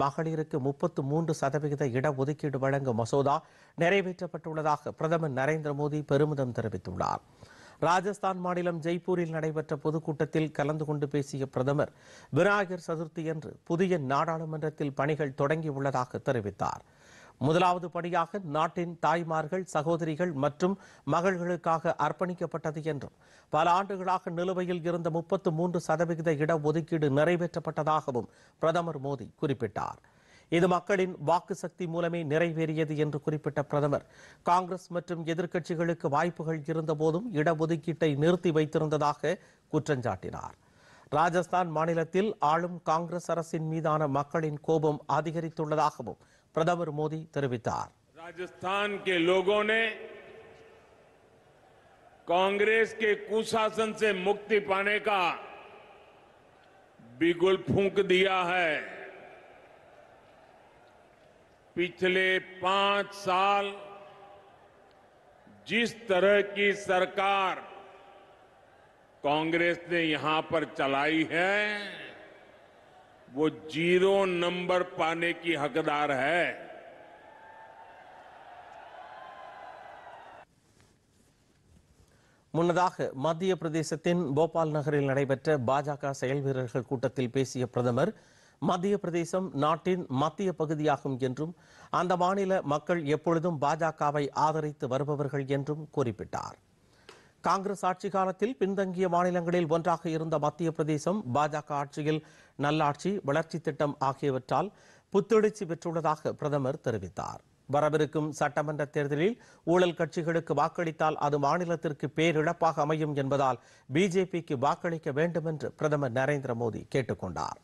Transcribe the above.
மகளிருக்கு முப்பத்து மூன்று சதவிகித இடஒதுக்கீடு வழங்கும் மசோதா நிறைவேற்றப்பட்டுள்ளதாக பிரதமர் நரேந்திர மோடி பெருமிதம் தெரிவித்துள்ளார் ராஜஸ்தான் மாநிலம் ஜெய்ப்பூரில் நடைபெற்ற பொதுக்கூட்டத்தில் கலந்து கொண்டு பேசிய பிரதமர் விநாயகர் சதுர்த்தி என்று புதிய நாடாளுமன்றத்தில் பணிகள் தொடங்கியுள்ளதாக தெரிவித்தார் முதலாவது பணியாக நாட்டின் தாய்மார்கள் சகோதரிகள் மற்றும் மகள்களுக்காக அர்ப்பணிக்கப்பட்டது என்றும் பல ஆண்டுகளாக நிலுவையில் இருந்த முப்பத்து மூன்று சதவிகித இடஒதுக்கீடு நிறைவேற்றப்பட்டதாகவும் பிரதமர் மோடி குறிப்பிட்டார் இது மக்களின் வாக்கு சக்தி மூலமே நிறைவேறியது என்று குறிப்பிட்ட பிரதமர் காங்கிரஸ் மற்றும் எதிர்க்கட்சிகளுக்கு வாய்ப்புகள் இருந்தபோதும் இடஒதுக்கீட்டை நிறுத்தி வைத்திருந்ததாக குற்றஞ்சாட்டினார் राजस्थान आलम कांग्रेस मीदान मोपम अधिक प्रदम मोदी राजस्थान के लोगों ने कांग्रेस के कुशासन से मुक्ति पाने का बिगुल फूंक दिया है पिछले पांच साल जिस तरह की सरकार कांग्रेस ने यहां पर चलाई है वो जीरो नंबर पाने की हकदार है முன்னதாக மத்திய பிரதேசத்தின் போபால் நகரில் நடைபெற்ற பாஜக செயல் வீரர்கள் கூட்டத்தில் பேசிய பிரதமர் மத்திய பிரதேசம் நாட்டின் மத்திய பகுதியாகும் என்றும் அந்த மாநில மக்கள் எப்பொழுதும் பாஜகவை ஆதரித்து வருபவர்கள் என்றும் குறிப்பிட்டார் காங்கிரஸ் ஆட்சி காலத்தில் பின்தங்கிய மாநிலங்களில் ஒன்றாக இருந்த மத்திய பிரதேசம் பாஜக ஆட்சியில் நல்லாட்சி வளர்ச்சி திட்டம் ஆகியவற்றால் புத்துணர்ச்சி பெற்றுள்ளதாக பிரதமர் தெரிவித்தார் வரவிருக்கும் சட்டமன்ற தேர்தலில் ஊழல் கட்சிகளுக்கு வாக்களித்தால் அது மாநிலத்திற்கு பேரிழப்பாக அமையும் என்பதால் பிஜேபிக்கு வாக்களிக்க வேண்டும் என்று பிரதமர் நரேந்திர மோடி கேட்டுக்கொண்டார்